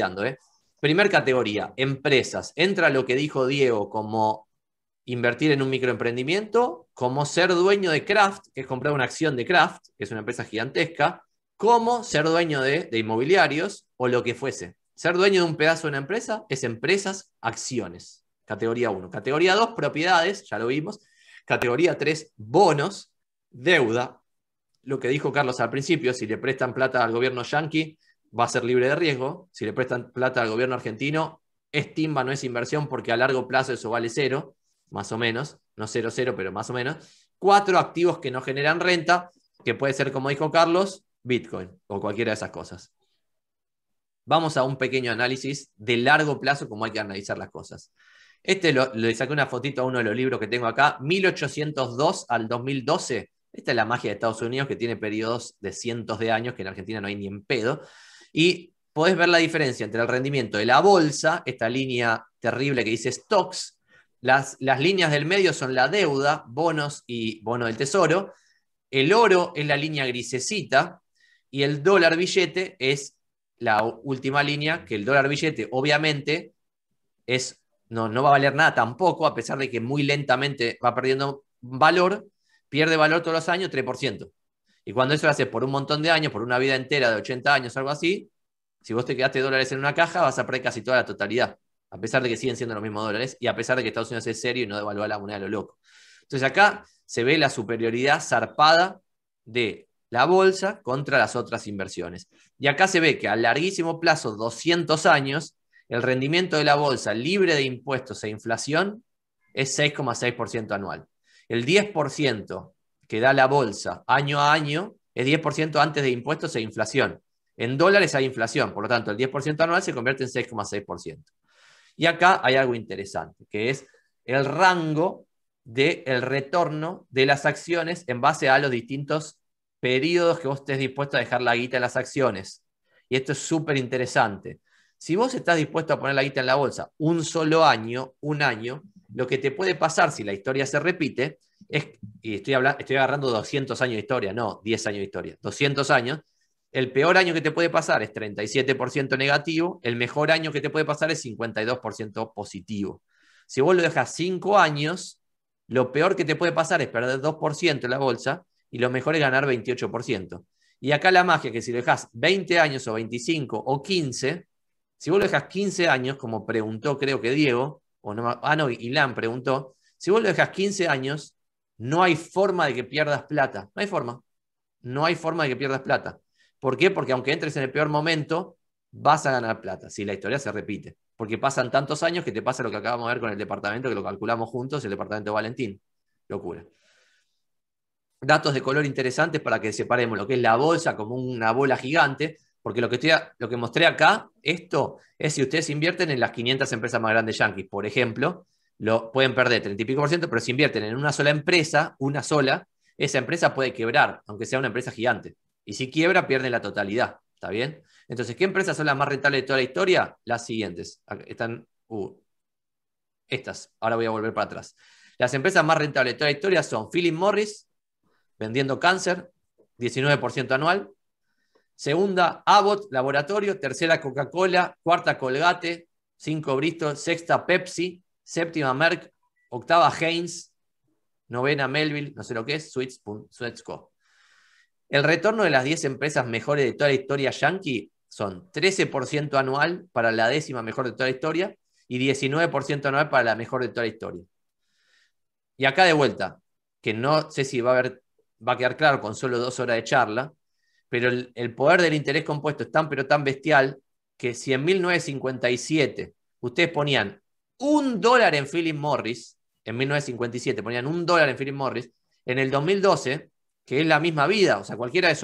dando. ¿eh? Primer categoría, empresas. Entra lo que dijo Diego como invertir en un microemprendimiento, como ser dueño de Kraft, que es comprar una acción de Kraft, que es una empresa gigantesca, como ser dueño de, de inmobiliarios o lo que fuese. Ser dueño de un pedazo de una empresa es empresas, acciones. Categoría 1. Categoría 2, propiedades, ya lo vimos. Categoría 3, bonos, deuda. Lo que dijo Carlos al principio, si le prestan plata al gobierno yanqui, va a ser libre de riesgo. Si le prestan plata al gobierno argentino, es timba, no es inversión, porque a largo plazo eso vale cero, más o menos. No cero, cero, pero más o menos. Cuatro activos que no generan renta, que puede ser, como dijo Carlos, Bitcoin o cualquiera de esas cosas. Vamos a un pequeño análisis de largo plazo, como hay que analizar las cosas. Este lo, le saqué una fotito a uno de los libros que tengo acá, 1802 al 2012. Esta es la magia de Estados Unidos, que tiene periodos de cientos de años, que en Argentina no hay ni en pedo. Y podés ver la diferencia entre el rendimiento de la bolsa, esta línea terrible que dice stocks, las, las líneas del medio son la deuda, bonos y bono del tesoro, el oro es la línea grisecita y el dólar billete es la última línea, que el dólar billete obviamente es, no, no va a valer nada tampoco, a pesar de que muy lentamente va perdiendo valor, pierde valor todos los años 3%. Y cuando eso lo haces por un montón de años, por una vida entera de 80 años, o algo así, si vos te quedaste dólares en una caja, vas a perder casi toda la totalidad, a pesar de que siguen siendo los mismos dólares y a pesar de que Estados Unidos es serio y no devalúa la moneda a lo loco. Entonces acá se ve la superioridad zarpada de la bolsa contra las otras inversiones. Y acá se ve que a larguísimo plazo, 200 años, el rendimiento de la bolsa libre de impuestos e inflación es 6,6% anual. El 10% que da la bolsa año a año es 10% antes de impuestos e inflación. En dólares hay inflación, por lo tanto, el 10% anual se convierte en 6,6%. Y acá hay algo interesante, que es el rango del el retorno de las acciones en base a los distintos periodos que vos estés dispuesto a dejar la guita en las acciones. Y esto es súper interesante. Si vos estás dispuesto a poner la guita en la bolsa un solo año, un año, lo que te puede pasar si la historia se repite es, y estoy, hablando, estoy agarrando 200 años de historia, no 10 años de historia, 200 años, el peor año que te puede pasar es 37% negativo, el mejor año que te puede pasar es 52% positivo. Si vos lo dejas 5 años, lo peor que te puede pasar es perder 2% en la bolsa y lo mejor es ganar 28%. Y acá la magia que si lo dejas 20 años o 25 o 15, si vos lo dejas 15 años, como preguntó creo que Diego, o no, ah no, preguntó, si vos lo dejas 15 años, no hay forma de que pierdas plata. No hay forma. No hay forma de que pierdas plata. ¿Por qué? Porque aunque entres en el peor momento, vas a ganar plata, si la historia se repite. Porque pasan tantos años que te pasa lo que acabamos de ver con el departamento, que lo calculamos juntos, el departamento Valentín. Locura. Datos de color interesantes para que separemos lo que es la bolsa como una bola gigante, porque lo que, lo que mostré acá, esto es si ustedes invierten en las 500 empresas más grandes yankees, por ejemplo, lo pueden perder treinta y pico por ciento, pero si invierten en una sola empresa, una sola, esa empresa puede quebrar, aunque sea una empresa gigante. Y si quiebra, pierden la totalidad. ¿Está bien? Entonces, ¿qué empresas son las más rentables de toda la historia? Las siguientes. Están. Uh, estas. Ahora voy a volver para atrás. Las empresas más rentables de toda la historia son Philip Morris, vendiendo cáncer, 19% anual. Segunda, Abbott Laboratorio. Tercera, Coca-Cola. Cuarta, Colgate. Cinco, Bristol. Sexta, Pepsi séptima Merck, octava Haynes, novena Melville, no sé lo que es, Switz, El retorno de las 10 empresas mejores de toda la historia yankee son 13% anual para la décima mejor de toda la historia y 19% anual para la mejor de toda la historia. Y acá de vuelta, que no sé si va a, haber, va a quedar claro con solo dos horas de charla, pero el, el poder del interés compuesto es tan pero tan bestial que si en 1957 ustedes ponían un dólar en Philip Morris, en 1957 ponían un dólar en Philip Morris, en el 2012, que es la misma vida, o sea, cualquiera de,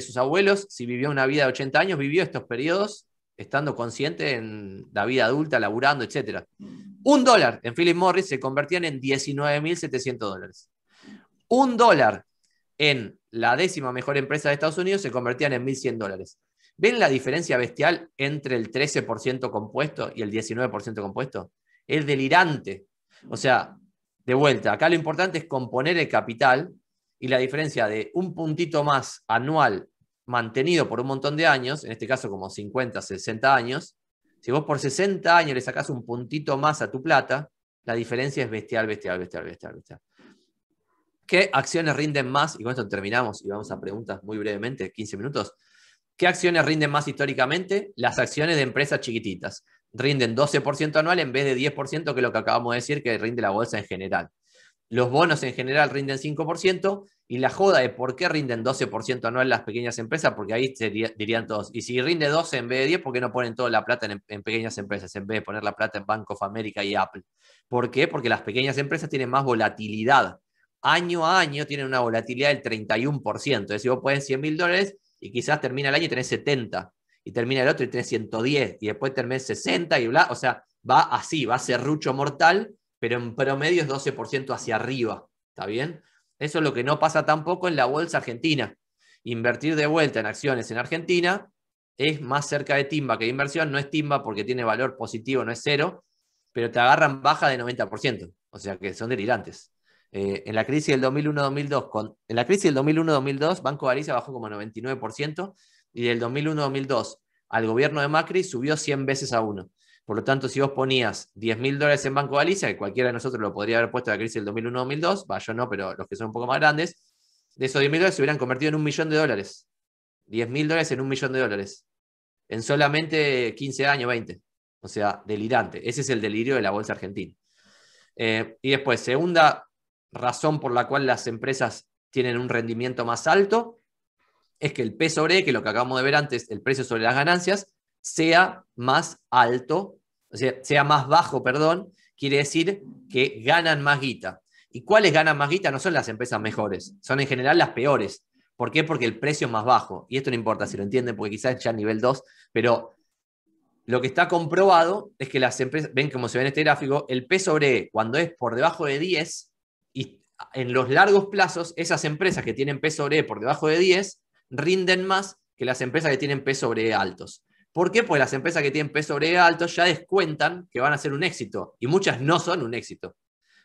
sus abuelos, si vivió una vida de 80 años, vivió estos periodos estando consciente en la vida adulta, laburando, etc. Un dólar en Philip Morris se convertían en 19.700 dólares. Un dólar en la décima mejor empresa de Estados Unidos se convertían en 1.100 dólares. ¿Ven la diferencia bestial entre el 13% compuesto y el 19% compuesto? es delirante. O sea, de vuelta, acá lo importante es componer el capital y la diferencia de un puntito más anual mantenido por un montón de años, en este caso como 50, 60 años, si vos por 60 años le sacás un puntito más a tu plata, la diferencia es bestial, bestial, bestial, bestial, bestial. ¿Qué acciones rinden más? Y con esto terminamos y vamos a preguntas muy brevemente, 15 minutos. ¿Qué acciones rinden más históricamente? Las acciones de empresas chiquititas rinden 12% anual en vez de 10%, que es lo que acabamos de decir, que rinde la bolsa en general. Los bonos en general rinden 5% y la joda de por qué rinden 12% anual las pequeñas empresas, porque ahí dirían todos, y si rinde 12 en vez de 10, ¿por qué no ponen toda la plata en, en pequeñas empresas en vez de poner la plata en Bank of America y Apple? ¿Por qué? Porque las pequeñas empresas tienen más volatilidad. Año a año tienen una volatilidad del 31%. Es decir, vos pones 100 mil dólares y quizás termina el año y tenés 70 y termina el otro y tiene 110, y después termina 60 y bla, o sea, va así, va a ser rucho mortal, pero en promedio es 12% hacia arriba, ¿está bien? Eso es lo que no pasa tampoco en la bolsa argentina. Invertir de vuelta en acciones en Argentina es más cerca de timba que de inversión, no es timba porque tiene valor positivo, no es cero, pero te agarran baja de 90%, o sea que son delirantes. Eh, en la crisis del 2001-2002, en la crisis del 2001-2002, Banco Galicia bajó como 99%, y del 2001-2002 al gobierno de Macri subió 100 veces a uno. Por lo tanto, si vos ponías 10 mil dólares en Banco Galicia, que cualquiera de nosotros lo podría haber puesto en la crisis del 2001-2002, vaya yo no, pero los que son un poco más grandes, de esos 10 dólares se hubieran convertido en un millón de dólares. 10 mil dólares en un millón de dólares. En solamente 15 años, 20. O sea, delirante. Ese es el delirio de la bolsa argentina. Eh, y después, segunda razón por la cual las empresas tienen un rendimiento más alto es que el P sobre E, que es lo que acabamos de ver antes, el precio sobre las ganancias, sea más alto, o sea, sea más bajo, perdón, quiere decir que ganan más guita. ¿Y cuáles ganan más guita? No son las empresas mejores, son en general las peores. ¿Por qué? Porque el precio es más bajo. Y esto no importa si lo entienden, porque quizás ya nivel 2, pero lo que está comprobado es que las empresas, ven como se ve en este gráfico, el P sobre E, cuando es por debajo de 10, y en los largos plazos, esas empresas que tienen P sobre E por debajo de 10, rinden más que las empresas que tienen P sobre e altos. ¿Por qué? Pues las empresas que tienen P sobre e altos ya descuentan que van a ser un éxito y muchas no son un éxito.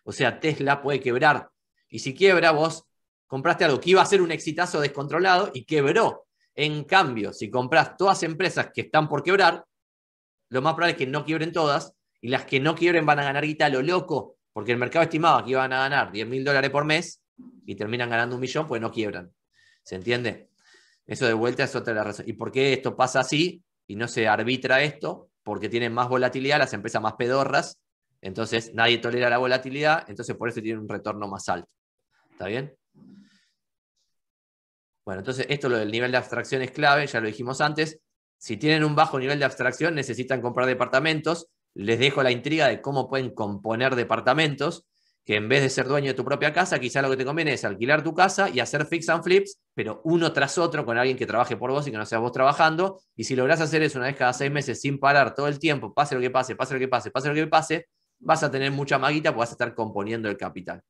O sea, Tesla puede quebrar y si quiebra vos compraste algo que iba a ser un exitazo descontrolado y quebró. En cambio, si compras todas empresas que están por quebrar, lo más probable es que no quiebren todas y las que no quiebren van a ganar guita a lo loco, porque el mercado estimaba que iban a ganar 10 mil dólares por mes y terminan ganando un millón, pues no quiebran. ¿Se entiende? Eso de vuelta es otra de las razones. ¿Y por qué esto pasa así y no se arbitra esto? Porque tienen más volatilidad, las empresas más pedorras, entonces nadie tolera la volatilidad, entonces por eso tienen un retorno más alto. ¿Está bien? Bueno, entonces esto lo del nivel de abstracción es clave, ya lo dijimos antes. Si tienen un bajo nivel de abstracción, necesitan comprar departamentos. Les dejo la intriga de cómo pueden componer departamentos que en vez de ser dueño de tu propia casa, quizá lo que te conviene es alquilar tu casa y hacer fix and flips, pero uno tras otro con alguien que trabaje por vos y que no seas vos trabajando. Y si lográs hacer eso una vez cada seis meses sin parar todo el tiempo, pase lo que pase, pase lo que pase, pase lo que pase, vas a tener mucha maguita porque vas a estar componiendo el capital.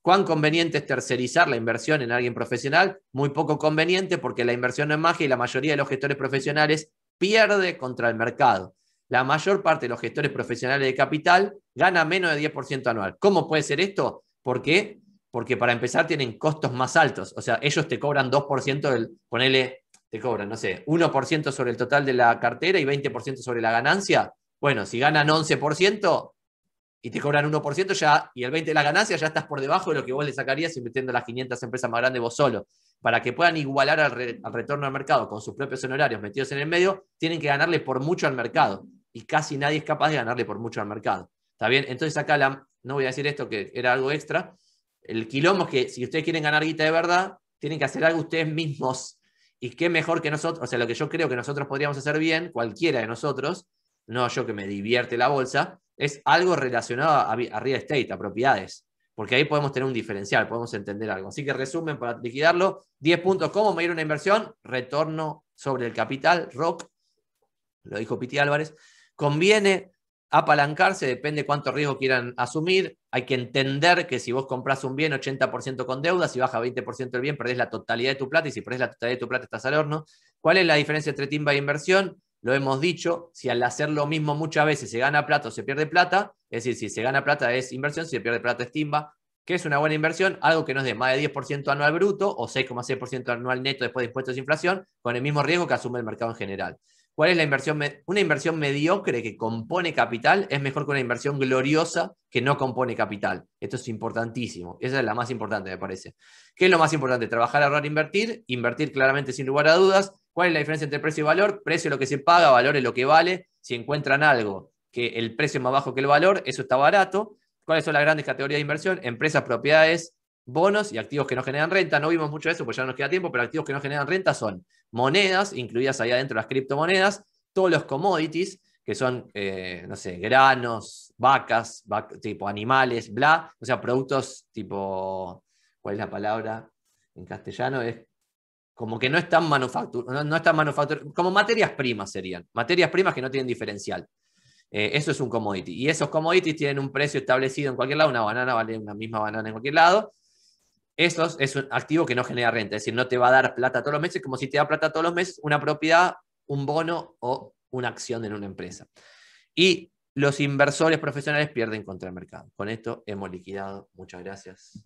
¿Cuán conveniente es tercerizar la inversión en alguien profesional? Muy poco conveniente porque la inversión no es magia y la mayoría de los gestores profesionales pierde contra el mercado la mayor parte de los gestores profesionales de capital gana menos de 10% anual. ¿Cómo puede ser esto? ¿Por qué? Porque para empezar tienen costos más altos. O sea, ellos te cobran 2% del, ponele, te cobran, no sé, 1% sobre el total de la cartera y 20% sobre la ganancia. Bueno, si ganan 11% y te cobran 1% ya, y el 20% de la ganancia, ya estás por debajo de lo que vos le sacarías invirtiendo las 500 empresas más grandes vos solo para que puedan igualar al, retorno al mercado con sus propios honorarios metidos en el medio, tienen que ganarle por mucho al mercado. Y casi nadie es capaz de ganarle por mucho al mercado. ¿Está bien? Entonces acá la, no voy a decir esto que era algo extra. El quilombo es que si ustedes quieren ganar guita de verdad, tienen que hacer algo ustedes mismos. Y qué mejor que nosotros, o sea, lo que yo creo que nosotros podríamos hacer bien, cualquiera de nosotros, no yo que me divierte la bolsa, es algo relacionado a real estate, a propiedades porque ahí podemos tener un diferencial, podemos entender algo. Así que resumen para liquidarlo, 10 puntos, ¿cómo medir una inversión? Retorno sobre el capital, ROC, lo dijo Piti Álvarez, conviene apalancarse, depende cuánto riesgo quieran asumir. Hay que entender que si vos compras un bien 80% con deuda, si baja 20% el bien, perdés la totalidad de tu plata y si perdés la totalidad de tu plata estás al horno. ¿Cuál es la diferencia entre timba e inversión? lo hemos dicho, si al hacer lo mismo muchas veces se gana plata o se pierde plata, es decir, si se gana plata es inversión, si se pierde plata es timba, que es una buena inversión, algo que no es de más de 10% anual bruto o 6,6% anual neto después de impuestos de inflación, con el mismo riesgo que asume el mercado en general. ¿Cuál es la inversión? Una inversión mediocre que compone capital es mejor que una inversión gloriosa que no compone capital. Esto es importantísimo. Esa es la más importante, me parece. ¿Qué es lo más importante? Trabajar, ahorrar, invertir. Invertir claramente sin lugar a dudas. ¿Cuál es la diferencia entre precio y valor? Precio es lo que se paga, valor es lo que vale. Si encuentran algo que el precio es más bajo que el valor, eso está barato. ¿Cuáles son las grandes categorías de inversión? Empresas, propiedades, bonos y activos que no generan renta. No vimos mucho de eso, porque ya no nos queda tiempo, pero activos que no generan renta son monedas, incluidas ahí adentro las criptomonedas, todos los commodities, que son, eh, no sé, granos, vacas, tipo animales, bla, o sea, productos tipo, ¿cuál es la palabra en castellano? Es como que no están manufacturadas, no, no están manufactur como materias primas serían, materias primas que no tienen diferencial. Eh, eso es un commodity. Y esos commodities tienen un precio establecido en cualquier lado, una banana vale una misma banana en cualquier lado. Eso es un activo que no genera renta, es decir, no te va a dar plata todos los meses, como si te da plata todos los meses una propiedad, un bono o una acción en una empresa. Y los inversores profesionales pierden contra el mercado. Con esto hemos liquidado. Muchas gracias.